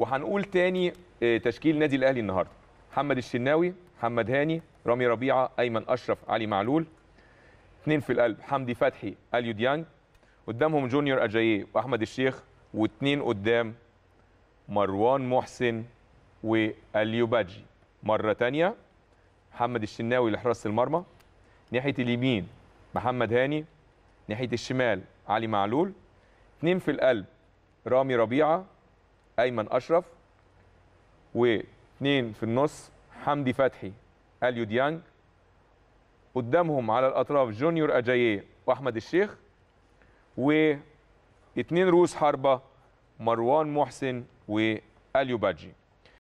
وهنقول تاني آه، تشكيل نادي الاهلي النهارده محمد الشناوي محمد هاني رامي ربيعه ايمن اشرف علي معلول اثنين في القلب حمدي فتحي اليو ديانج قدامهم جونيور اجاييه واحمد الشيخ واثنين قدام مروان محسن واليو باجي مره ثانيه محمد الشناوي لحراسه المرمى ناحيه اليمين محمد هاني ناحيه الشمال علي معلول اثنين في القلب رامي ربيعه ايمن اشرف واثنين في النص حمدي فتحي اليو ديانج قدامهم على الاطراف جونيور اجاييه واحمد الشيخ واثنين رؤوس حربه مروان محسن واليو باجي